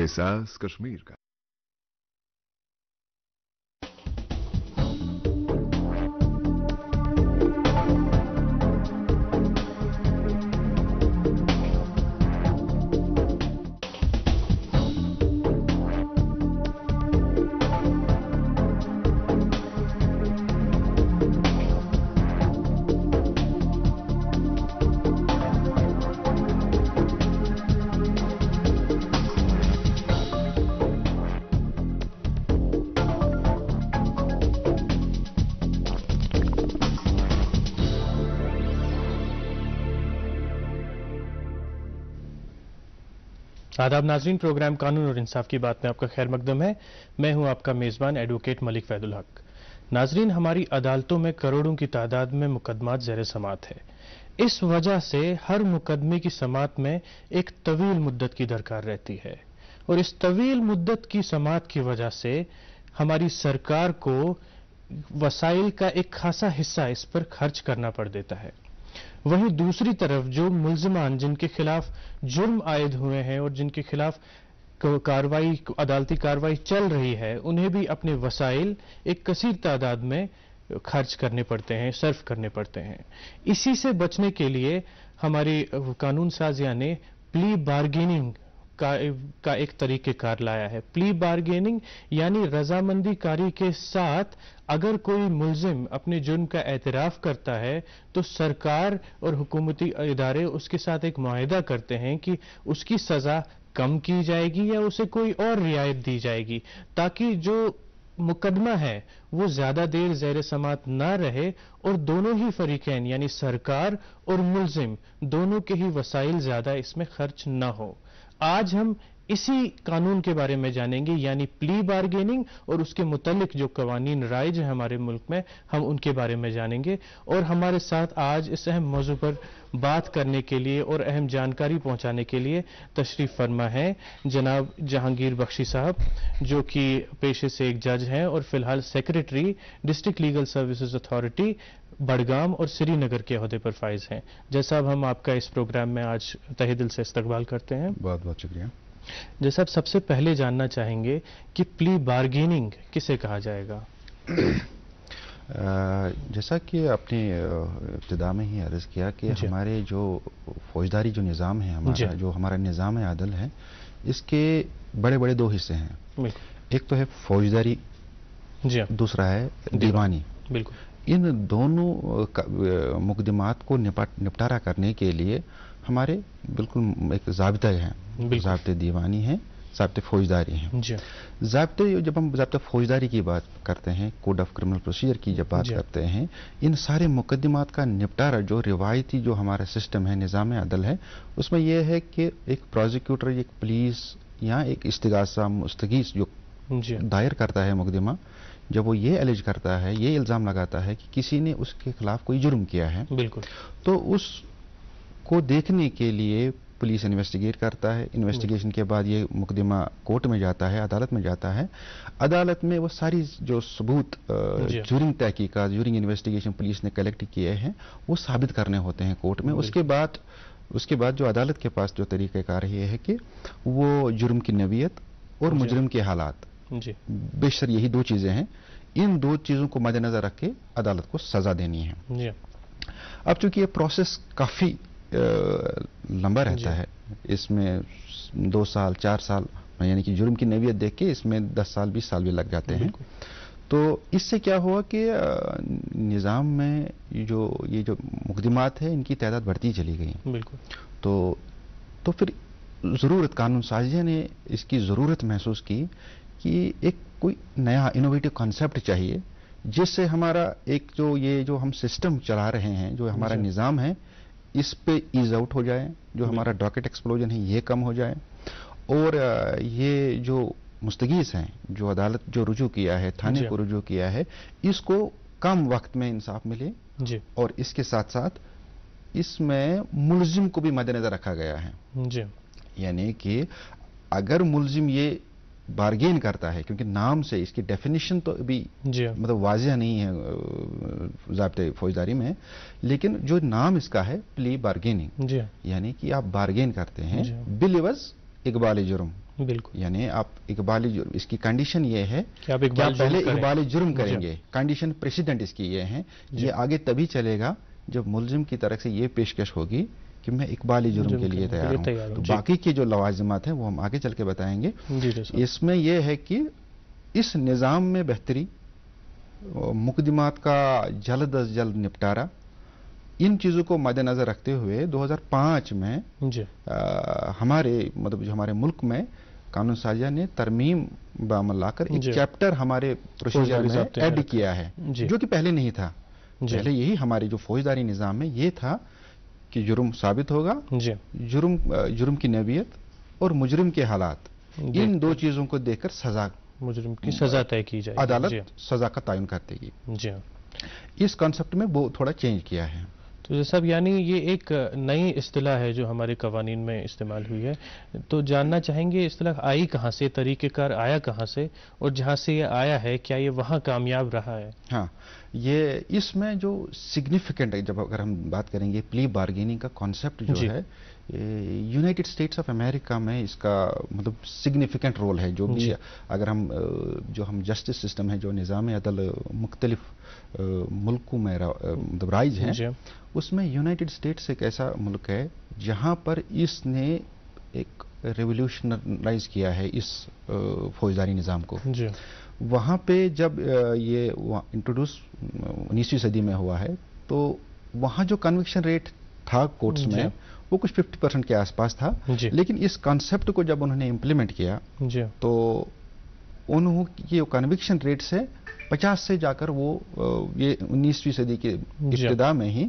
एहसास कश्मीर का आदाब नाजरीन प्रोग्राम कानून और इंसाफ की बात में आपका खैर मकदम है मैं हूं आपका मेज़बान एडवोकेट मलिक फैदुल हक नाजरीन हमारी अदालतों में करोड़ों की तादाद में मुकदमा जैर समात है इस वजह से हर मुकदमे की समात में एक तवील मुद्दत की दरकार रहती है और इस तवील मुद्दत की समात की वजह से हमारी सरकार को वसाइल का एक खासा हिस्सा इस पर खर्च करना पड़ देता है वहीं दूसरी तरफ जो मुलजमान जिनके खिलाफ जुर्म आयद हुए हैं और जिनके खिलाफ कार्रवाई अदालती कार्रवाई चल रही है उन्हें भी अपने वसाइल एक कसीर तादाद में खर्च करने पड़ते हैं सर्फ करने पड़ते हैं इसी से बचने के लिए हमारी कानून साजिया ने प्ली बार्गेनिंग का, का एक तरीकेकार लाया है प्ली बार्गेनिंग यानी रजामंदी कारी के साथ अगर कोई मुलजिम अपने जुर्म का एतराफ़ करता है तो सरकार और हुकूमती इदारे उसके साथ एक माहदा करते हैं कि उसकी सज़ा कम की जाएगी या उसे कोई और रियायत दी जाएगी ताकि जो मुकदमा है वो ज्यादा देर जैर समात ना रहे और दोनों ही फरीकैन यानी सरकार और मुलजिम दोनों के ही वसाइल ज्यादा इसमें खर्च ना हो आज हम इसी कानून के बारे में जानेंगे यानी प्ली बारगेनिंग और उसके मुतलिक जो कवानीन राइज है हमारे मुल्क में हम उनके बारे में जानेंगे और हमारे साथ आज इस अहम मौजू पर बात करने के लिए और अहम जानकारी पहुंचाने के लिए तशरीफ फरमा है जनाब जहांगीर बख्शी साहब जो कि पेशे से एक जज हैं और फिलहाल secretary district legal services authority Budgam और श्रीनगर के अहदे पर फाइज हैं जैसा अब हम आपका इस प्रोग्राम में आज तहे दिल से इस्तकबाल करते हैं बहुत बहुत शुक्रिया जैसा आप सबसे पहले जानना चाहेंगे कि प्ली बार्गेनिंग किसे कहा जाएगा जैसा कि आपने इब्तदा में ही अर्ज़ किया कि हमारे जो फौजदारी जो निज़ाम है हमारा जो हमारा निज़ाम आदल है इसके बड़े बड़े दो हिस्से हैं एक तो है फौजदारी दूसरा है दीवानी बिल्कुल इन दोनों मुकदमात को निपटारा करने के लिए हमारे बिल्कुल एक जबते हैं जबते दीवानी हैं जबते फौजदारी हैं जबते जब हम जबते फौजदारी की बात करते हैं कोड ऑफ क्रिमिनल प्रोसीजर की जब बात करते हैं इन सारे मुकदमात का निपटारा जो रिवायती जो हमारा सिस्टम है निज़ाम अदल है उसमें यह है कि एक प्रोजिक्यूटर एक पुलिस या एक इस्तगासा मुस्तगीस जो दायर करता है मुकदमा जब वो ये एलिज करता है ये इल्ज़ाम लगाता है कि किसी ने उसके खिलाफ कोई जुर्म किया है बिल्कुल तो उस को देखने के लिए पुलिस इन्वेस्टिगेट करता है इन्वेस्टिगेशन के बाद ये मुकदमा कोर्ट में जाता है अदालत में जाता है अदालत में वो सारी जो सबूत जूरिंग तहकीकत जूरिंग इन्वेस्टिगेशन पुलिस ने कलेक्ट किए हैं वो साबित करने होते हैं कोर्ट में उसके बाद उसके बाद जो अदालत के पास जो तरीक़ेकार ये है कि वो जुर्म की नवीयत और मुजरम के हालात जी बेशर यही दो चीजें हैं इन दो चीजों को मद्देनजर रख के अदालत को सजा देनी है अब चूंकि ये प्रोसेस काफी लंबा रहता है इसमें दो साल चार साल यानी कि जुर्म की नवीयत देख के इसमें दस साल बीस साल भी लग जाते हैं तो इससे क्या हुआ कि निज़ाम में जो ये जो मुकदमात है इनकी तादाद बढ़ती चली गई बिल्कुल तो तो फिर ज़रूरत कानून साजिया ने इसकी ज़रूरत महसूस की कि एक कोई नया इनोवेटिव कॉन्सेप्ट चाहिए जिससे हमारा एक जो ये जो हम सिस्टम चला रहे हैं जो हमारा निज़ाम है इस पे ईज आउट हो जाए जो हमारा डॉकेट एक्सप्लोजन है ये कम हो जाए और ये जो मुस्तगीस हैं जो अदालत जो रुजू किया है थाने को रुजू किया है इसको कम वक्त में इंसाफ मिले जी और इसके साथ साथ इसमें मुलजिम को भी मद्देनजर रखा गया है जी यानी कि अगर मुलजिम ये बारगेन करता है क्योंकि नाम से इसकी डेफिनेशन तो अभी हाँ। मतलब वाजह नहीं है जबते फौजदारी में लेकिन जो नाम इसका है प्ली बार्गेनिंग हाँ। यानी कि आप बारगेन करते हैं हाँ। बिलिवज इकबाली जुर्म बिल्कुल यानी आप इकबाली जुर्म इसकी कंडीशन ये है कि आप इकबाल पहले इकबाली जुर्म करेंगे कंडीशन प्रेसिडेंट इसकी ये है ये आगे तभी चलेगा जब मुलजिम की तरफ से ये पेशकश होगी कि मैं इकबाली जुर्म के लिए तैयार हूँ तो बाकी के जो लवाजमत हैं वो हम आगे चल के बताएंगे इसमें यह है कि इस निज़ाम में बेहतरी मुकदमात का जल्द अज जल्द निपटारा इन चीज़ों को मद्देनज़र रखते हुए 2005 में आ, हमारे मतलब जो हमारे मुल्क में कानून साजिया ने तरमीम बामल लाकर एक चैप्टर हमारे प्रोसीजर में ऐड किया है जो कि पहले नहीं था पहले यही हमारे जो फौजदारी निज़ाम है ये था कि जुर्म साबित होगा जुर्म जुर्म की नबीयत और मुजरिम के हालात इन दो चीज़ों को देखकर सजा मुजरिम की सजा तय की जाए अदालत सजा का तयन कर देगी जी इस कॉन्सेप्ट में वो थोड़ा चेंज किया है तो सब यानी ये एक नई अतलाह है जो हमारे कवानीन में इस्तेमाल हुई है तो जानना चाहेंगे अतलाह आई कहाँ से तरीक़ेकार आया कहाँ से और जहाँ से ये आया है क्या ये वहाँ कामयाब रहा है हाँ ये इसमें जो सिग्निफिकेंट है जब अगर हम बात करेंगे प्ली बार्गेनिंग का कॉन्सेप्ट जो है यूनाइटेड स्टेट्स ऑफ अमेरिका में इसका मतलब सिग्निफिकेंट रोल है जो भी अगर हम जो हम जस्टिस सिस्टम है जो निज़ाम अदल मुख्तलिफ मुल्कों में मतलब राइज हैं उसमें यूनाइटेड स्टेट्स एक ऐसा मुल्क है जहाँ पर इसने एक रेवोल्यूशनराइज किया है इस फौजदारी निज़ाम को वहाँ पे जब ये इंट्रोड्यूस उन्नीसवीं सदी में हुआ है तो वहाँ जो कन्विक्शन रेट था कोर्ट्स में वो कुछ 50 परसेंट के आसपास था लेकिन इस कॉन्सेप्ट को जब उन्होंने इम्प्लीमेंट किया तो उन्होंने कन्विक्शन रेट से 50 से जाकर वो ये 19वीं सदी के इब्तदा में ही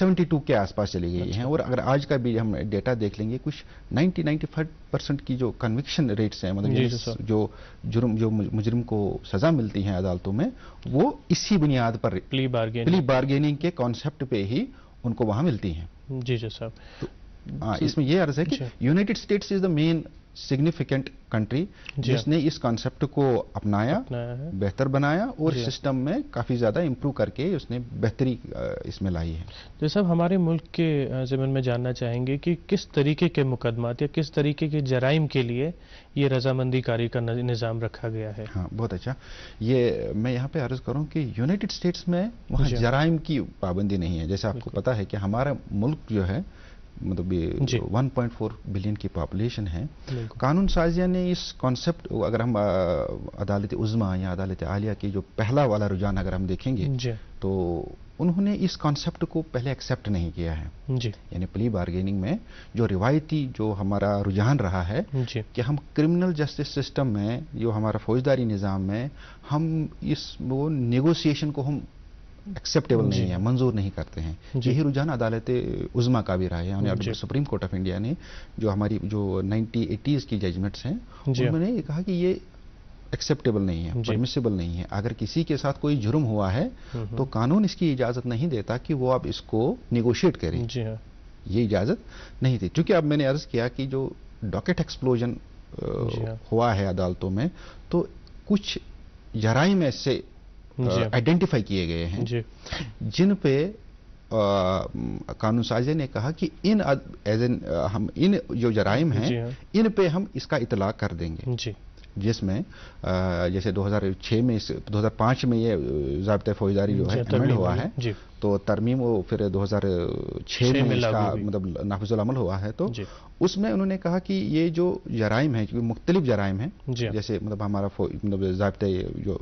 72 के आसपास चली गई अच्छा। हैं और अगर आज का भी हम डेटा देख लेंगे कुछ 90 95 परसेंट की जो कन्विक्शन रेट्स हैं मतलब जो जुर्म जो मुजरिम को सजा मिलती है अदालतों में वो इसी बुनियाद पर प्ली बार्गेनिंग प्ली बार्गेनिंग के कॉन्सेप्ट पे ही उनको वहां मिलती हैं जी जी साहब तो, हाँ, इसमें यह अर्ज है कि United States is the main significant country जिसने इस कॉन्सेप्ट को अपनाया, अपनाया बेहतर बनाया और सिस्टम में काफ़ी ज़्यादा इम्प्रूव करके उसने बेहतरी इसमें लाई है तो साहब हमारे मुल्क के ज़मीन में जानना चाहेंगे कि किस तरीके के मुकदमात या किस तरीके के जराइम के लिए ये रजामंदी कारी का निज़ाम रखा गया है हाँ बहुत अच्छा ये मैं यहाँ पे अर्ज़ करूँ कि यूनाइटेड स्टेट्स में वहाँ जराइम की पाबंदी नहीं है जैसे आपको पता है कि हमारा मुल्क जो है मतलब वन पॉइंट फोर बिलियन की पॉपुलेशन है कानून साजिया ने इस कॉन्सेप्ट अगर हम अदालत उजमा या अदालत आलिया की जो पहला वाला रुझान अगर हम देखेंगे तो उन्होंने इस कॉन्सेप्ट को पहले एक्सेप्ट नहीं किया है यानी प्ली बार्गेनिंग में जो रिवायती जो हमारा रुझान रहा है कि हम क्रिमिनल जस्टिस सिस्टम में जो हमारा फौजदारी निज़ाम में हम इस वो नेगोशिएशन को हम एक्सेप्टेबल नहीं है मंजूर नहीं करते हैं यही रुझान अदालत उजमा का भी रहा है यानी सुप्रीम कोर्ट ऑफ इंडिया ने जो हमारी जो नाइनटी एटीज़ की जजमेंट्स हैं उन्होंने ये कहा कि ये एक्सेप्टेबल नहीं है परमिसेबल नहीं है अगर किसी के साथ कोई जुर्म हुआ है हम्म, हम्म। तो कानून इसकी इजाज़त नहीं देता कि वो आप इसको निगोशिएट करें हाँ। ये इजाज़त नहीं थी क्योंकि अब मैंने अर्ज़ किया कि जो डॉकेट एक्सप्लोजन हाँ। हुआ है अदालतों में तो कुछ जराइम ऐसे आइडेंटिफाई किए गए हैं जिन पे कानून साजे ने कहा कि इन एज एन हम इन जो जराइम हैं हाँ। इन पे हम इसका इतला कर देंगे जिसमें जैसे 2006 में 2005 में ये जबत फौजदारी जो है हुआ है तो तरमीम वो फिर 2006 छह में इसका मतलब नाफिजुलमल हुआ है तो उसमें उन्होंने कहा कि ये जो जराइम है क्योंकि मुख्तलिफ जराइम है जैसे मतलब हमारा मतलब जबते जो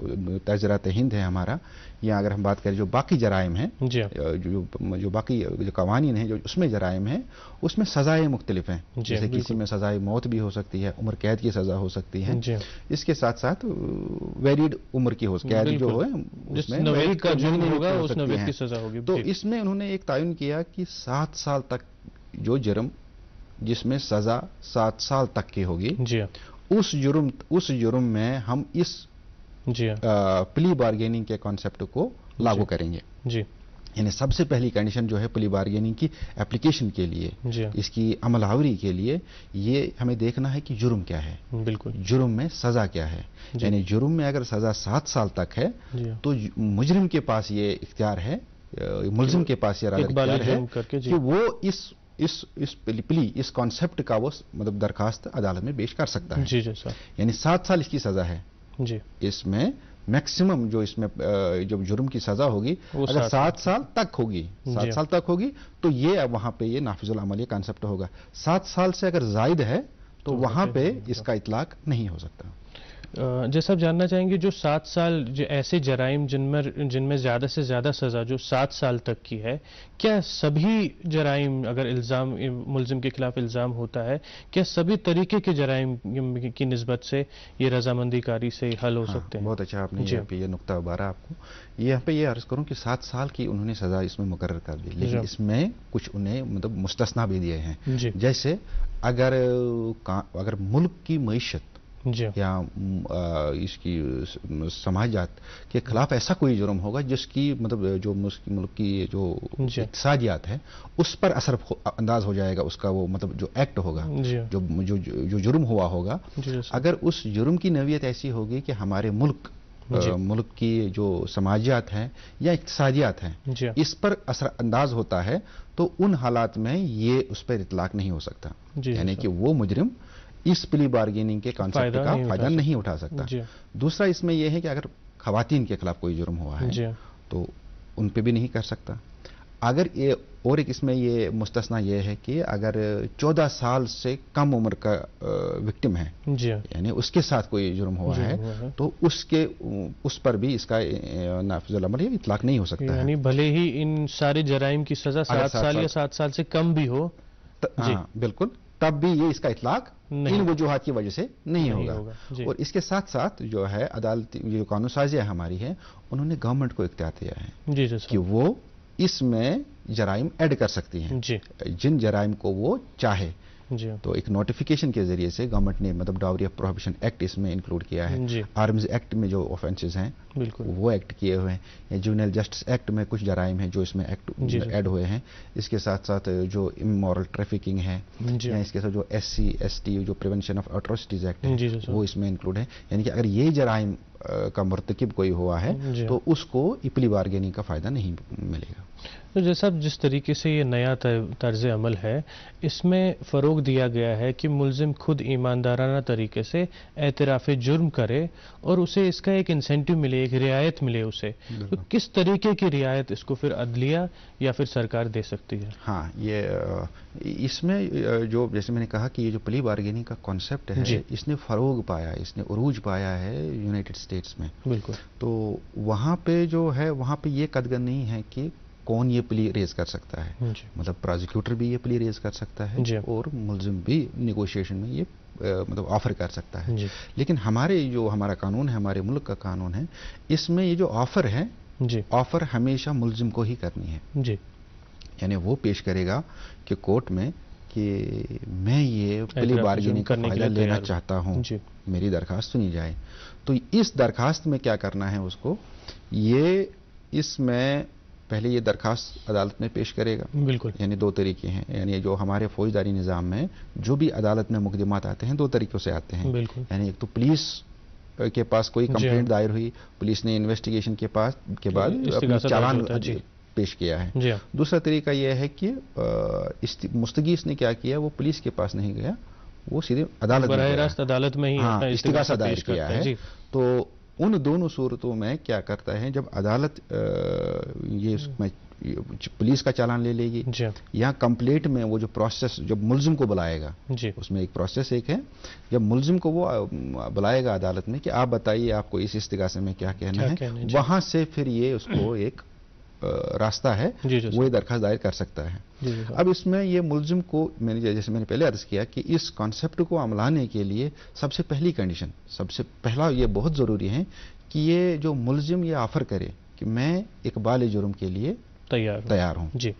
तजरात हिंद है हमारा या अगर हम बात करें जो बाकी जराइम है जो जो बाकी जो कवानीन है जो उसमें जराइम है उसमें सजाएं मुख्तलिफ हैं जैसे किसी में सज़ाए मौत भी हो सकती है उम्र कैद की सज़ा हो सकती है इसके साथ साथ वेरिड उम्र की हो कैद जो है उसमें होगी तो इसमें उन्होंने एक तयन किया कि सात साल तक जो जुर्म जिसमें सजा सात साल तक की होगी जी हाँ। उस जुर्म उस जुर्म में हम इस जी हाँ। प्ली बार्गेनिंग के कॉन्सेप्ट को लागू करेंगे जी यानी सबसे पहली कंडीशन जो है प्ली बार्गेनिंग की एप्लीकेशन के लिए हाँ। इसकी अमलावरी के लिए ये हमें देखना है कि जुर्म क्या है बिल्कुल जुर्म में सजा क्या है यानी जुर्म में अगर सजा सात साल तक है तो मुजरिम के पास ये इख्तियार है मुलजिम के पास या कि वो इस इस इस प्ली इस कॉन्सेप्ट का वो मतलब दरखास्त अदालत में पेश कर सकता है जी जी सर यानी सात साल इसकी सजा है जी इसमें मैक्सिमम जो इसमें जो जुर्म की सजा होगी अगर सात साल तक होगी सात साल तक होगी तो ये वहां पे ये नाफिजुल अमल ये कॉन्सेप्ट होगा सात साल से अगर जायद है तो, तो वहां पे इसका इतलाक नहीं हो सकता जैसा आप जानना चाहेंगे जो सात साल जो ऐसे जराइम जिनमें जिनमें ज़्यादा से ज़्यादा सज़ा जो सात साल तक की है क्या सभी जराइम अगर इल्ज़ाम मुलजिम के खिलाफ इल्ज़ाम होता है क्या सभी तरीके के जराइम की नस्बत से ये रजामंदीकारी से हल हो हाँ, सकते हैं बहुत अच्छा आपने यहाँ पे ये नुकता उबारा आपको यहाँ पे ये अर्ज़ करूँ कि सात साल की उन्होंने सज़ा इसमें मुकर कर दी लेकिन इसमें कुछ उन्हें मतलब मुस्तना भी दिए हैं जैसे अगर अगर मुल्क की मीशत या इसकी जात के खिलाफ ऐसा कोई जुर्म होगा जिसकी मतलब जो मुल्क की जो इकसादियात है उस पर असर अंदाज हो जाएगा उसका वो मतलब जो एक्ट होगा जो जो जो जुर्म हुआ होगा अगर उस जुर्म की नवीयत ऐसी होगी कि हमारे मुल्क मुल्क की जो समाजियात हैं या इकतसादियात हैं इस पर असर अंदाज होता है तो उन हालात में ये उस पर इतलाक नहीं हो सकता यानी कि वो मुजरिम इस प्ली बार्गेनिंग के कॉन्सेप्ट का फायदा नहीं उठा सकता दूसरा इसमें यह है कि अगर खातन के खिलाफ कोई जुर्म हुआ है तो उन पर भी नहीं कर सकता अगर ये और एक इसमें ये मुस्तना ये है कि अगर 14 साल से कम उम्र का विक्टिम है यानी उसके साथ कोई जुर्म हुआ है, है तो उसके उस पर भी इसका नाफिजमल इतलाक नहीं हो सकता यानी भले ही इन सारे जराइम की सजा सात साल, साल या सात साल से कम भी हो हाँ बिल्कुल तब भी ये इसका इतलाक इन वजूहत की वजह से नहीं, नहीं होगा, होगा। और इसके साथ साथ जो है अदालती जो कानून साजिया हमारी है उन्होंने गवर्नमेंट को इख्तियार दिया है जी कि वो इसमें जराइम ऐड कर सकती हैं जिन जराइम को वो चाहे तो एक नोटिफिकेशन के जरिए से गवर्नमेंट ने मतलब डावरी ऑफ प्रोहिबिशन एक्ट इसमें इंक्लूड किया है आर्म्स एक्ट में जो ऑफेंसेज हैं वो एक्ट किए हुए हैं जूनियल जस्टिस एक्ट में कुछ जराइम हैं जो इसमें एक्ट ऐड हुए हैं इसके साथ साथ जो इमोरल ट्रैफिकिंग है या इसके साथ जो एस सी एस टी जो प्रिवेंशन ऑफ अट्रोसिटीज एक्ट है वो इसमें इंक्लूड है यानी कि अगर ये जराइम का मरतकब कोई हुआ है तो उसको इपली बार्गेनिंग का फायदा नहीं मिलेगा तो जैसा जिस तरीके से ये नया तर्ज अमल है इसमें फ़रोग दिया गया है कि मुलिम खुद ईमानदाराना तरीके से एतराफ़ जुर्म करे और उसे इसका एक इंसेंटिव मिले एक रियायत मिले उसे तो किस तरीके की रियायत इसको फिर अदलिया या फिर सरकार दे सकती है हाँ ये इसमें जो जैसे मैंने कहा कि ये जो प्ली बारगेनिंग का कॉन्सेप्ट है इसने फ़रोग पाया इसने उरूज पाया है यूनाइटेड स्टेट्स में बिल्कुल तो वहाँ पे जो है वहाँ पे ये कदगन नहीं है कि कौन ये प्ली रेज कर सकता है मतलब प्रोजिक्यूटर भी ये प्ली रेज कर सकता है और मुलजिम भी निगोशिएशन में ये मतलब ऑफर कर सकता है लेकिन हमारे जो हमारा कानून है हमारे मुल्क का कानून है इसमें ये जो ऑफर है ऑफर हमेशा मुलजिम को ही करनी है यानी वो पेश करेगा कि कोर्ट में कि मैं ये प्ली बार्गेनिंग का फायदा लेना चाहता हूँ मेरी दरखास्त सुनी जाए तो इस दरखास्त में क्या करना है उसको ये इसमें पहले ये दरखास्त अदालत में पेश करेगा बिल्कुल यानी दो तरीके हैं यानी जो हमारे फौजदारी निज़ाम में जो भी अदालत में मुकदमात आते हैं दो तरीक़ों से आते हैं बिल्कुल यानी एक तो पुलिस के पास कोई कंप्लेंट हाँ। दायर हुई पुलिस ने इन्वेस्टिगेशन के पास के बाद अपना चालान पेश किया है हाँ। दूसरा तरीका यह है कि मुस्तगीस ने क्या किया वो पुलिस के पास नहीं गया वो सीधे अदालत में अदालत में ही हाँ, इस्तीफा दायर किया है तो उन दोनों सूरतों में क्या करता है जब अदालत ये उसमें पुलिस का चालान ले लेगी या कंप्लेट में वो जो प्रोसेस जब मुलजिम को बुलाएगा उसमें एक प्रोसेस एक है जब मुलजिम को वो बुलाएगा अदालत में कि आप बताइए आपको इस इस्तगासे में क्या कहना क्या है कहने? वहां से फिर ये उसको एक रास्ता है वो ये दरखास्त दायर कर सकता है अब इसमें ये मुलजिम को मैंने जैसे मैंने पहले अर्ज किया कि इस कॉन्सेप्ट को अमलाने के लिए सबसे पहली कंडीशन सबसे पहला ये बहुत ज़रूरी है कि ये जो मुलजिम ये ऑफर करे कि मैं इकबाल जुर्म के लिए तैयार तैयार हूँ जी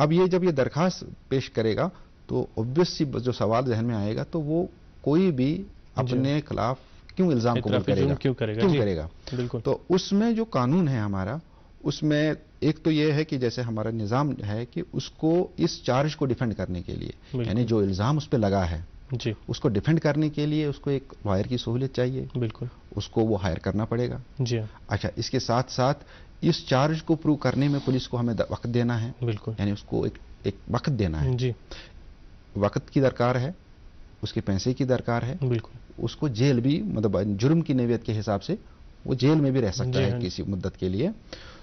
अब ये जब ये दरखास्त पेश करेगा तो ऑब्वियस सी जो सवाल जहन में आएगा तो वो कोई भी अपने खिलाफ क्यों इल्जाम करेगा क्यों करेगा क्यों करेगा तो उसमें जो कानून है हमारा उसमें एक तो यह है कि जैसे हमारा निज़ाम है कि उसको इस चार्ज को डिफेंड करने के लिए यानी जो इल्ज़ाम उस पर लगा है जी उसको डिफेंड करने के लिए उसको एक वायर की सहूलियत चाहिए बिल्कुल उसको वो हायर करना पड़ेगा जी हाँ। अच्छा इसके साथ साथ इस चार्ज को प्रूव करने में पुलिस को हमें वक्त देना है बिल्कुल यानी उसको एक एक वक्त देना है जी वक्त की दरकार है उसके पैसे की दरकार है बिल्कुल उसको जेल भी मतलब जुर्म की नवियत के हिसाब से वो जेल में भी रह सकता है हाँ। किसी मुद्दत के लिए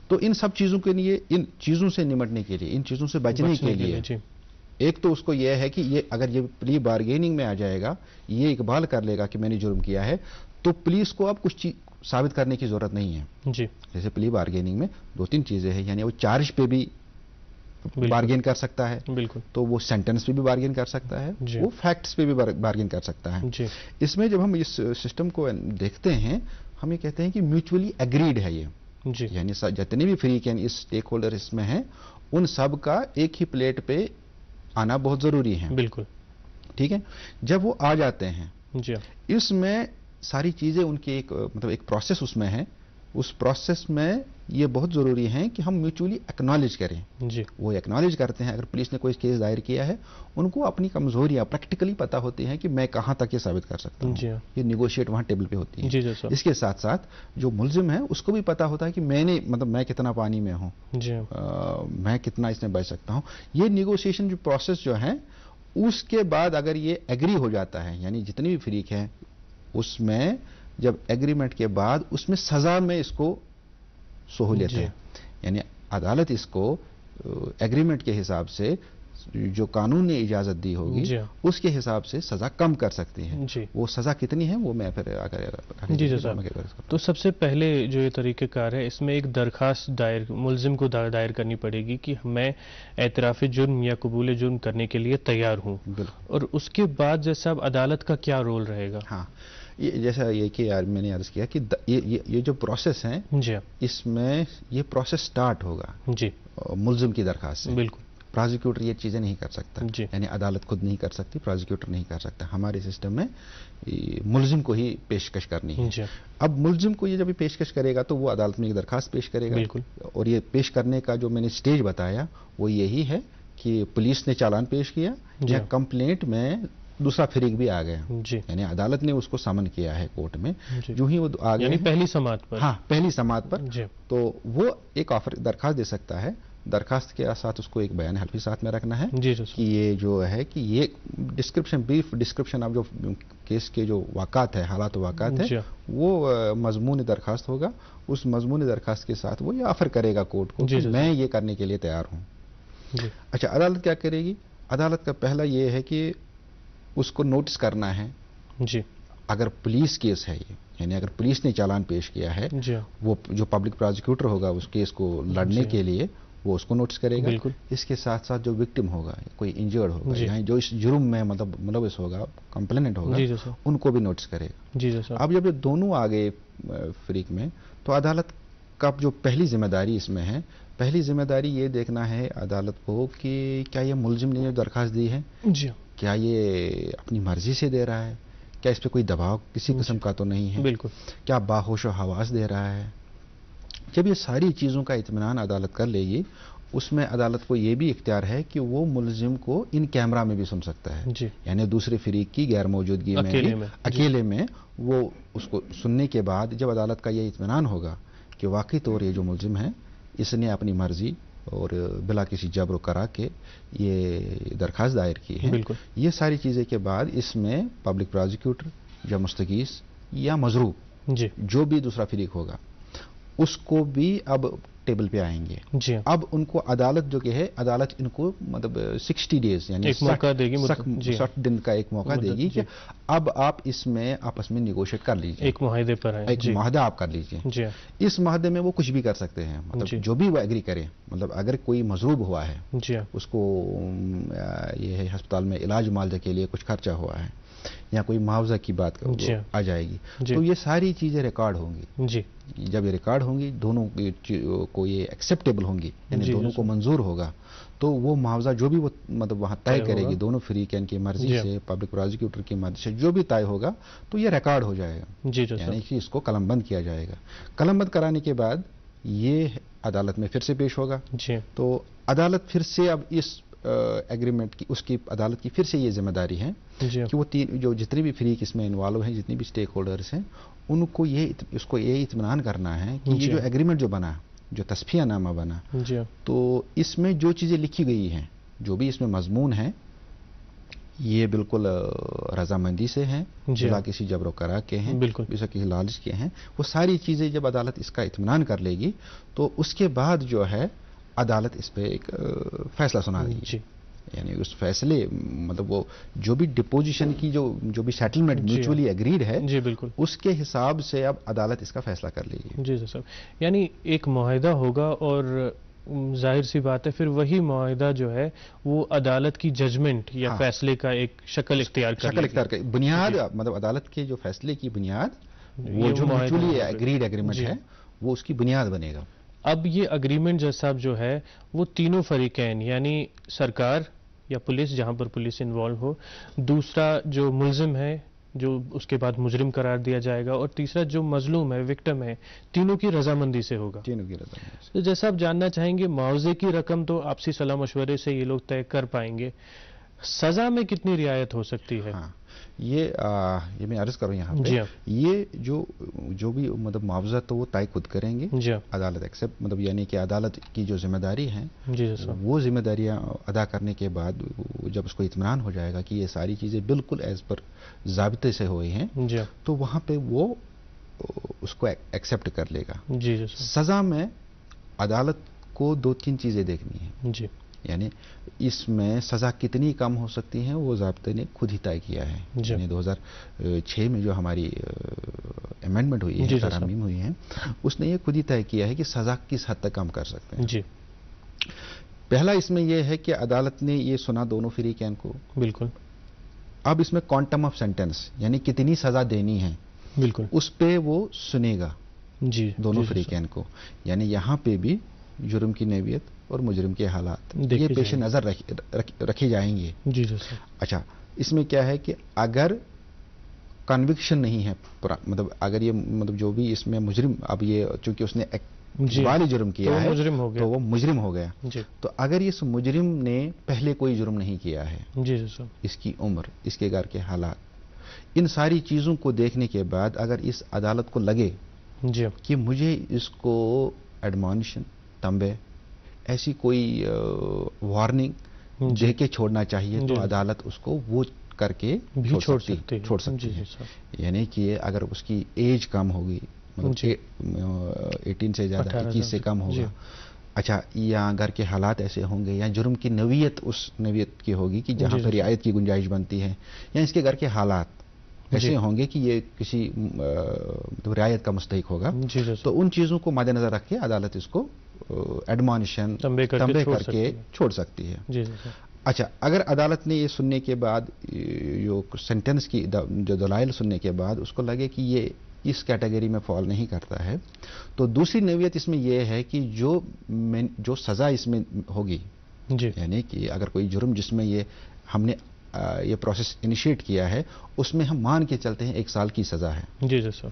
तो इन सब चीजों के लिए इन चीजों से निमटने के लिए इन चीजों से बचने, बचने के, के लिए, लिए एक तो उसको यह है कि ये अगर ये प्ली बार्गेनिंग में आ जाएगा ये इकबाल कर लेगा कि मैंने जुर्म किया है तो पुलिस को अब कुछ चीज साबित करने की जरूरत नहीं है जी जैसे प्ली बार्गेनिंग में दो तीन चीजें हैं यानी वो चार्ज पे भी बार्गेन कर सकता है बिल्कुल तो वो सेंटेंस पे भी बार्गेन कर सकता है वो फैक्ट्स पे भी बार्गेन कर सकता है इसमें जब हम इस सिस्टम को देखते हैं हम ये कहते हैं कि म्यूचुअली एग्रीड है ये यानी जितने भी फ्री कैन स्टेक होल्डर इसमें हैं उन सब का एक ही प्लेट पे आना बहुत जरूरी है बिल्कुल ठीक है जब वो आ जाते हैं इसमें सारी चीजें उनकी एक मतलब एक प्रोसेस उसमें है उस प्रोसेस में ये बहुत ज़रूरी है कि हम म्यूचुअली एक्नॉलेज करें जी वो एक्नॉलेज करते हैं अगर पुलिस ने कोई केस दायर किया है उनको अपनी कमजोरियां प्रैक्टिकली पता होती हैं कि मैं कहां तक ये साबित कर सकता हूँ ये निगोशिएट वहां टेबल पे होती है जी जी इसके साथ साथ जो मुलजिम है उसको भी पता होता है कि मैंने मतलब मैं कितना पानी में हूँ मैं कितना इसमें बच सकता हूँ ये निगोशिएशन जो प्रोसेस जो है उसके बाद अगर ये एग्री हो जाता है यानी जितनी भी फ्रीक है उसमें जब एग्रीमेंट के बाद उसमें सजा में इसको सहूलियत है यानी अदालत इसको एग्रीमेंट के हिसाब से जो कानून ने इजाजत दी होगी उसके हिसाब से सजा कम कर सकती है वो सजा कितनी है वो मैं फिर आकर जी जी तो सबसे पहले जो ये तरीक़ेकार है इसमें एक दरखास्त दायर मुलजिम को दा, दायर करनी पड़ेगी कि मैं एतराफी जुर्म या कबूल जुर्म करने के लिए तैयार हूँ और उसके बाद जैसा अब अदालत का क्या रोल रहेगा हाँ ये जैसा ये कि यार मैंने अर्ज किया कि ये, ये ये जो प्रोसेस है हाँ। इसमें ये प्रोसेस स्टार्ट होगा जी मुलजिम की दरखास्त से बिल्कुल प्रोजिक्यूटर ये चीज़ें नहीं कर सकता यानी अदालत खुद नहीं कर सकती प्रोजिक्यूटर नहीं कर सकता हमारे सिस्टम में मुलजिम को ही पेशकश करनी है अब मुलजिम को ये जब पेशकश करेगा तो वो अदालत में एक दरखास्त पेश करेगा बिल्कुल और ये पेश करने का जो मैंने स्टेज बताया वो यही है कि पुलिस ने चालान पेश किया या कंप्लेंट हाँ। में दूसरा फ्रीक भी आ गया यानी अदालत ने उसको समन किया है कोर्ट में जो ही वो आ गया पहली समाज पर हाँ पहली समाज पर तो वो एक ऑफर दरखास्त दे सकता है दरखास्त के साथ उसको एक बयान हल्फी साथ में रखना है कि ये जो है कि ये डिस्क्रिप्शन ब्रीफ डिस्क्रिप्शन आप जो केस के जो वाक़ात है हालात वाकत है वो मजमून दरखास्त होगा उस मजमून दरखास्त के साथ वो ये ऑफर करेगा कोर्ट को कि मैं ये करने के लिए तैयार हूँ अच्छा अदालत क्या करेगी अदालत का पहला ये है कि उसको नोटिस करना है जी अगर पुलिस केस है ये यानी अगर पुलिस ने चालान पेश किया है वो जो पब्लिक प्रोसिक्यूटर होगा उस केस को लड़ने के लिए वो उसको नोटिस करेगा इसके साथ साथ जो विक्टिम होगा कोई इंजर्ड होगा यानी जो इस जुर्म में मतलब इस होगा कंप्लेनेंट होगा उनको भी नोटिस करेगा जी सर अब जब ये दोनों आ गए फ्रीक में तो अदालत का जो पहली जिम्मेदारी इसमें है पहली जिम्मेदारी ये देखना है अदालत को कि क्या ये मुलजिम ने जो दरखास्त दी है जी क्या ये अपनी मर्जी से दे रहा है क्या इस पर कोई दबाव किसी किस्म का तो नहीं है बिल्कुल क्या बाहोश हवास दे रहा है जब ये सारी चीज़ों का इतमान अदालत कर लेगी उसमें अदालत को ये भी इख्तियार है कि वो मुलजिम को इन कैमरा में भी सुन सकता है यानी दूसरे फरीक की गैर मौजूदगी में, अकेले में, अकेले में वो उसको सुनने के बाद जब अदालत का ये इतमान होगा कि वाकई तौर तो ये जो मुलजिम है इसने अपनी मर्जी और बिला किसी जबर करा के ये दरख्वास्त दायर की है ये सारी चीज़ें के बाद इसमें पब्लिक प्रोजिक्यूटर या मुस्तगीस या मजरूब जो भी दूसरा फरीक होगा उसको भी अब टेबल पे आएंगे जी अब उनको अदालत जो कि है अदालत इनको मतलब सिक्सटी डेज यानी एक मौका देगी मतलब दिन का एक मौका देगी कि अब आप इसमें आपस में निगोशिएट कर लीजिए एक माहदे पर एक माहदा आप कर लीजिए इस माहदे में वो कुछ भी कर सकते हैं मतलब जो भी वो एग्री करें मतलब अगर कोई मजरूब हुआ है उसको ये है अस्पताल में इलाज मालजा के लिए कुछ खर्चा हुआ है या कोई मुआवजा की बात करो आ जाएगी तो ये सारी चीज़ें रिकॉर्ड होंगी जी जब ये रिकॉर्ड होंगी दोनों को ये एक्सेप्टेबल होंगी यानी दोनों को मंजूर होगा तो वो मुआवजा जो भी वो मतलब वहां तय करेगी दोनों फ्री कैन की मर्जी से पब्लिक प्रोजिक्यूटर की मर्जी से जो भी तय होगा तो ये रिकॉर्ड हो जाएगा जी यानी कि इसको कलमबंद किया जाएगा कलमबंद कराने के बाद ये अदालत में फिर से पेश होगा जी तो अदालत फिर से अब इस एग्रीमेंट की उसकी अदालत की फिर से ये जिम्मेदारी है हाँ। कि वो तीन जो जितने भी फ्रीक इसमें इन्वॉल्व हैं जितनी भी स्टेक होल्डर्स हैं उनको ये उसको ये इतमान करना है कि ये जो एग्रीमेंट हाँ। जो बना जो तस्फिया नामा बना हाँ। तो इसमें जो चीज़ें लिखी गई हैं जो भी इसमें मजमून है ये बिल्कुल रजामंदी से हैं बिला किसी जबर करा के हैं बिल्कुल बिना किसी लालच के हैं वो सारी चीज़ें जब अदालत इसका इतमान कर लेगी तो उसके बाद जो है अदालत इस पर एक फैसला सुना रही है यानी उस फैसले मतलब वो जो भी डिपोजिशन की जो जो भी सेटलमेंट म्यूचुअली एग्रीड है जी बिल्कुल उसके हिसाब से अब अदालत इसका फैसला कर लेगी जी सर यानी एक माहिदा होगा और जाहिर सी बात है फिर वही माहिदा जो है वो अदालत की जजमेंट या हाँ, फैसले का एक शक्ल इख्तियार कर शक्ल इख्तियार बुनियाद मतलब अदालत के जो फैसले की बुनियाद वो जो म्यूचुअली एग्रीड एग्रीमेंट है वो उसकी बुनियाद बनेगा अब ये अग्रीमेंट जज साहब जो है वो तीनों फरीकैन यानी सरकार या पुलिस जहाँ पर पुलिस इन्वॉल्व हो दूसरा जो मुलजिम है जो उसके बाद मुजरिम करार दिया जाएगा और तीसरा जो मजलूम है विक्टम है तीनों की रजामंदी से होगा तीनों की रजामंदी तो जैसा आप जानना चाहेंगे मुआवजे की रकम तो आपसी सलाह मशवरे से ये लोग तय कर पाएंगे सजा में कितनी रियायत हो सकती है हाँ। ये आ, ये मैं अर्ज करूँ यहाँ पे हाँ। ये जो जो भी मतलब मुआवजा तो वो तय खुद करेंगे हाँ। अदालत एक्सेप्ट मतलब यानी कि अदालत की जो जिम्मेदारी है वो जिम्मेदारियाँ अदा करने के बाद जब उसको इतमान हो जाएगा कि ये सारी चीज़ें बिल्कुल एज पर जाबते से हुई हैं हाँ। तो वहाँ पे वो उसको एक्सेप्ट कर लेगा सजा में अदालत को दो तीन चीज़ें देखनी है यानी इसमें सज़ा कितनी कम हो सकती है वो जबते ने खुद ही तय किया है यानी 2006 में जो हमारी अमेंडमेंट हुई है तरामीम हुई है उसने ये खुद ही तय किया है कि सज़ा किस हद तक कम कर सकते हैं जी पहला इसमें यह है कि अदालत ने ये सुना दोनों फ्री कैन को बिल्कुल अब इसमें क्वांटम ऑफ सेंटेंस यानी कितनी सज़ा देनी है बिल्कुल उस पर वो सुनेगा जी दोनों फ्री कैन को यानी यहाँ पे भी जुर्म की नैवियत और मुजरिम के हालात ये पेश नज़र रख, रख, रखे जाएंगे जी सर अच्छा इसमें क्या है कि अगर कन्विक्शन नहीं है मतलब अगर ये मतलब जो भी इसमें मुजरिम अब ये चूंकि उसने वाली जुर्म किया तो है मुजरिम हो गया तो वो मुजरिम हो गया तो अगर इस मुजरिम ने पहले कोई जुर्म नहीं किया है जी सर इसकी उम्र इसके घर के हालात इन सारी चीज़ों को देखने के बाद अगर इस अदालत को लगे कि मुझे इसको एडमोनिशन तंबे ऐसी कोई वार्निंग हम्म। के छोड़ना चाहिए तो अदालत उसको वो करके भी छोड़ सकती छोड़ सकती है यानी कि अगर उसकी एज कम होगी मतलब एटीन से ज़्यादा इक्कीस से कम होगा अच्छा या घर के हालात ऐसे होंगे या जुर्म की नवीयत उस नवीयत की होगी कि जहां पर रियायत की गुंजाइश बनती है या इसके घर के हालात ऐसे होंगे कि ये किसी तो रियायत का मुस्तक होगा तो उन चीज़ों को मद्देनजर रख के अदालत इसको एडमोनिशन तंबे करके, छोड़, सकती है अच्छा अगर अदालत ने ये सुनने के बाद जो सेंटेंस की जो दलाइल सुनने के बाद उसको लगे कि ये इस कैटेगरी में फॉल नहीं करता है तो दूसरी नवीयत इसमें यह है कि जो जो सज़ा इसमें होगी यानी कि अगर कोई जुर्म जिसमें ये हमने आ, ये प्रोसेस इनिशिएट किया है उसमें हम मान के चलते हैं एक साल की सज़ा है जी जी सर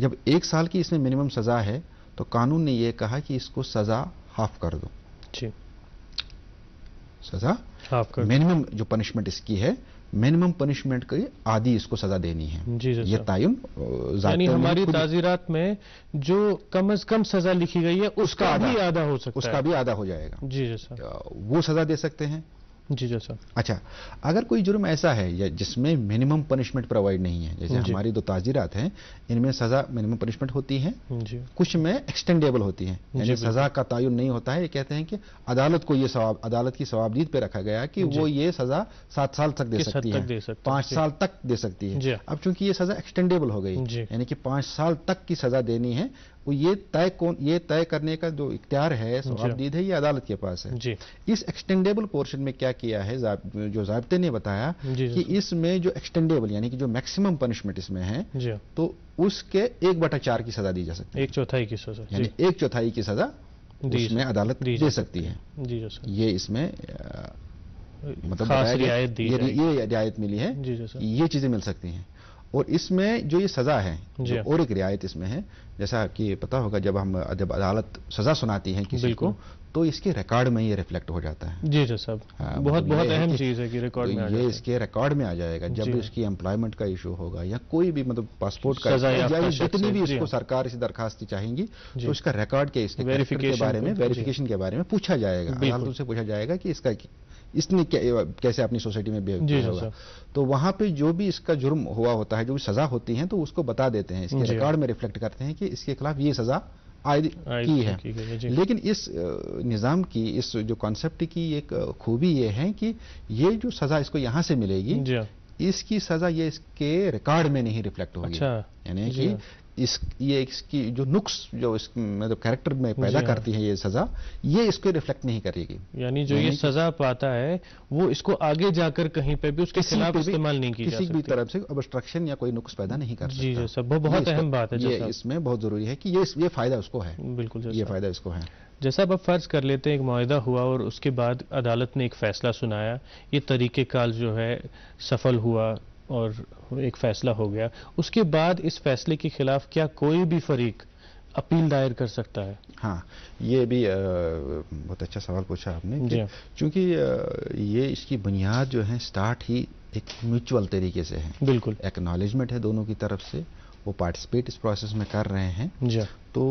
जब एक साल की इसमें मिनिमम सज़ा है तो कानून ने यह कहा कि इसको सज़ा हाफ कर दो सज़ा हाफ कर मिनिमम जो पनिशमेंट इसकी है मिनिमम पनिशमेंट की आधी इसको सजा देनी है जी ये तायुन यानी हमारी ताजीरात में जो कम अज कम सजा लिखी गई है उसका, उसका भी आधा हो सकता उसका भी आधा हो जाएगा जी जी सर वो सजा दे सकते हैं जी जज अच्छा अगर कोई जुर्म ऐसा है या जिसमें मिनिमम पनिशमेंट प्रोवाइड नहीं है जैसे हमारी दो ताजीरात हैं इनमें सजा मिनिमम पनिशमेंट होती है कुछ में एक्सटेंडेबल होती है यानी सजा का तयन नहीं होता है ये कहते हैं कि अदालत को ये सवाब अदालत की सवाबदीद पे रखा गया कि वो ये सजा सात साल तक दे सकती है पांच साल तक दे सकती है अब चूंकि ये सजा एक्सटेंडेबल हो गई यानी कि पांच साल तक की सजा देनी है वो ये तय कौन ये तय करने का जो इख्तियार है जवाबदीद है ये अदालत के पास है जी। इस एक्सटेंडेबल पोर्शन में क्या किया है जाब, जो जाबते ने बताया कि इसमें जो एक्सटेंडेबल यानी कि जो मैक्सिमम पनिशमेंट इसमें है तो उसके एक बटा चार की सजा दी जा सकती है एक चौथाई की सजा यानी एक चौथाई की सजा इसमें अदालत दे सकती है ये इसमें मतलब ये रियायत मिली है ये चीजें मिल सकती हैं और इसमें जो ये सज़ा है जो और एक रियायत इसमें है जैसा कि पता होगा जब हम जब अदालत सज़ा सुनाती है किसी को तो इसके रिकॉर्ड में ये रिफ्लेक्ट हो जाता है जी जी सब हाँ, मतलब बहुत बहुत अहम चीज़ है कि रिकॉर्ड तो में ये इसके रिकॉर्ड में आ जाएगा जब इसकी एम्प्लॉयमेंट का इशू होगा या कोई भी मतलब पासपोर्ट का या जितनी भी इसको हाँ। सरकार इसी दरखास्त चाहेंगी तो इसका रिकॉर्ड के इसके वेरिफिकेशन के बारे में वेरिफिकेशन के बारे में पूछा जाएगा अदालतों से पूछा जाएगा कि इसका इसने कैसे अपनी सोसाइटी में बिहेव किया होगा तो वहां पे जो भी इसका जुर्म हुआ होता है जो भी सजा होती है तो उसको बता देते हैं इसके रिकॉर्ड में रिफ्लेक्ट करते हैं कि इसके खिलाफ ये सजा आई की है की लेकिन इस निज़ाम की इस जो कॉन्सेप्ट की एक खूबी ये है कि ये जो सज़ा इसको यहां से मिलेगी इसकी सज़ा ये इसके रिकॉर्ड में नहीं रिफ्लेक्ट होगी अच्छा, यानी कि इस ये इसकी जो नुक्स जो इस मतलब कैरेक्टर में पैदा हाँ। करती है ये सजा ये इसको रिफ्लेक्ट नहीं करेगी यानी जो ये सजा पाता है वो इसको आगे जाकर कहीं पे भी उसके खिलाफ इस्तेमाल नहीं की किसी भी तरफ से ऑब्स्ट्रक्शन या कोई नुक्स पैदा नहीं कर जी सकता बहुत अहम बात है ये इसमें बहुत जरूरी है कि ये ये फायदा उसको है बिल्कुल ये फायदा इसको है जैसा अब फर्ज कर लेते हैं एक माहा हुआ और उसके बाद अदालत ने एक फैसला सुनाया ये काल जो है सफल हुआ और एक फैसला हो गया उसके बाद इस फैसले के खिलाफ क्या कोई भी फरीक अपील दायर कर सकता है हाँ ये भी आ, बहुत अच्छा सवाल पूछा आपने क्योंकि ये इसकी बुनियाद जो है स्टार्ट ही एक म्यूचुअल तरीके से है बिल्कुल एक्नॉलेजमेंट है दोनों की तरफ से वो पार्टिसिपेट इस प्रोसेस में कर रहे हैं तो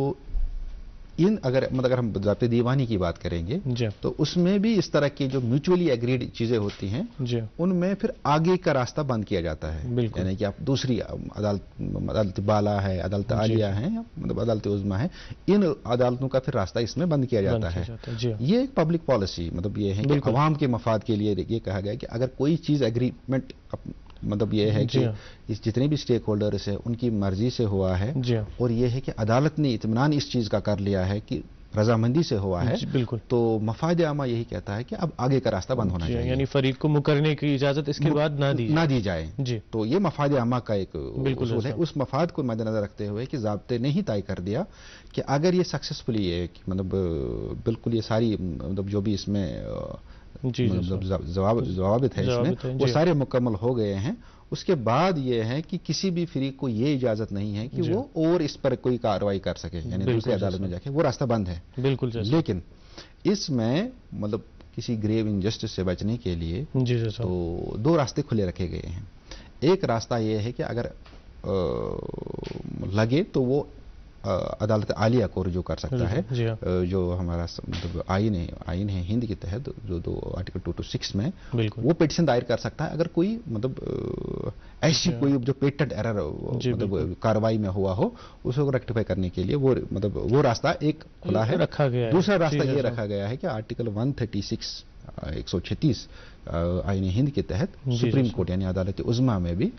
इन अगर मतलब अगर हम जाते दीवानी की बात करेंगे तो उसमें भी इस तरह की जो म्यूचुअली एग्रीड चीज़ें होती हैं उनमें फिर आगे का रास्ता बंद किया जाता है यानी कि आप दूसरी अदालत अदालत बाला है अदालत आलिया है मतलब अदालत उजमा है इन अदालतों का फिर रास्ता इसमें बंद किया जाता है ये एक पब्लिक पॉलिसी मतलब ये है कि अवाम के मफाद के लिए ये कहा गया कि अगर कोई चीज़ एग्रीमेंट मतलब ये है कि इस जितने भी स्टेक होल्डर्स है उनकी मर्जी से हुआ है और ये है कि अदालत ने इतमान इस चीज़ का कर लिया है कि रजामंदी से हुआ है बिल्कुल तो मफाद आमा यही कहता है कि अब आगे का रास्ता बंद होना चाहिए यानी फरीक को मुकरने की इजाजत इसके बाद ना दी ना दी जाए जी तो ये मफाद आमा का एक बिल्कुल है उस मफाद को मद्देनजर रखते हुए कि जबते ने ही तय कर दिया कि अगर ये सक्सेसफुली है मतलब बिल्कुल ये सारी मतलब जो भी इसमें मतलब जवाब तो जवाबित है इसमें वो सारे मुकम्मल हो गए हैं उसके बाद ये है कि किसी भी फ्री को ये इजाजत नहीं है कि वो और इस पर कोई कार्रवाई कर सके यानी दूसरी अदालत में जाके वो रास्ता बंद है बिल्कुल लेकिन इसमें मतलब किसी ग्रेव इंजस्टिस से बचने के लिए तो दो रास्ते खुले रखे गए हैं एक रास्ता ये है कि अगर लगे तो वो अदालत आलिया को रिजू कर सकता है हाँ। जो हमारा मतलब आइन है आइन है हिंद के तहत जो दो आर्टिकल टू टू सिक्स में वो पिटिशन दायर कर सकता है अगर कोई मतलब ऐसी अच्छा। कोई जो पेटेंट एरर मतलब कार्रवाई में हुआ हो उसको रेक्टिफाई करने के लिए वो मतलब वो रास्ता एक खुला है रखा गया दूसरा रास्ता ये हाँ, हाँ। रखा गया है कि आर्टिकल वन थर्टी सिक्स एक सौ छत्तीस आइन हिंद के तहत सुप्रीम कोर्ट यानी अदालत उजमा में भी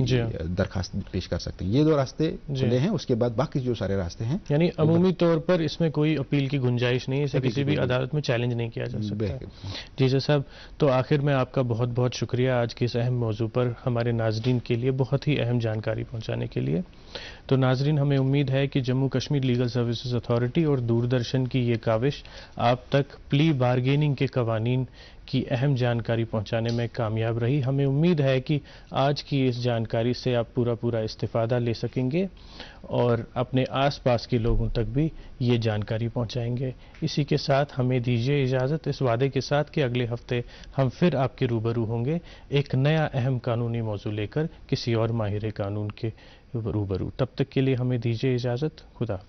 हाँ। दरखास्त पेश कर सकते हैं ये दो रास्ते खुले हाँ। हैं उसके बाद बाकी जो सारे रास्ते हैं यानी अमूमी तौर पर इसमें कोई अपील की गुंजाइश नहीं है इसे किसी भी अदालत में चैलेंज नहीं किया जा सकता जी सर साहब तो आखिर में आपका बहुत बहुत शुक्रिया आज के इस अहम मौजू पर हमारे नाजरीन के लिए बहुत ही अहम जानकारी पहुँचाने के लिए तो नाजरीन हमें उम्मीद है कि Jammu Kashmir legal services authority और दूरदर्शन की ये काविश आप तक प्ली बारगेनिंग के कवानीन की अहम जानकारी पहुंचाने में कामयाब रही हमें उम्मीद है कि आज की इस जानकारी से आप पूरा पूरा इस्तीफ़ादा ले सकेंगे और अपने आसपास के लोगों तक भी ये जानकारी पहुंचाएंगे इसी के साथ हमें दीजिए इजाज़त इस वादे के साथ कि अगले हफ्ते हम फिर आपके रूबरू होंगे एक नया अहम कानूनी मौजू लेकर किसी और माहिर कानून के रूबरू तब तक के लिए हमें दीजिए इजाज़त खुदा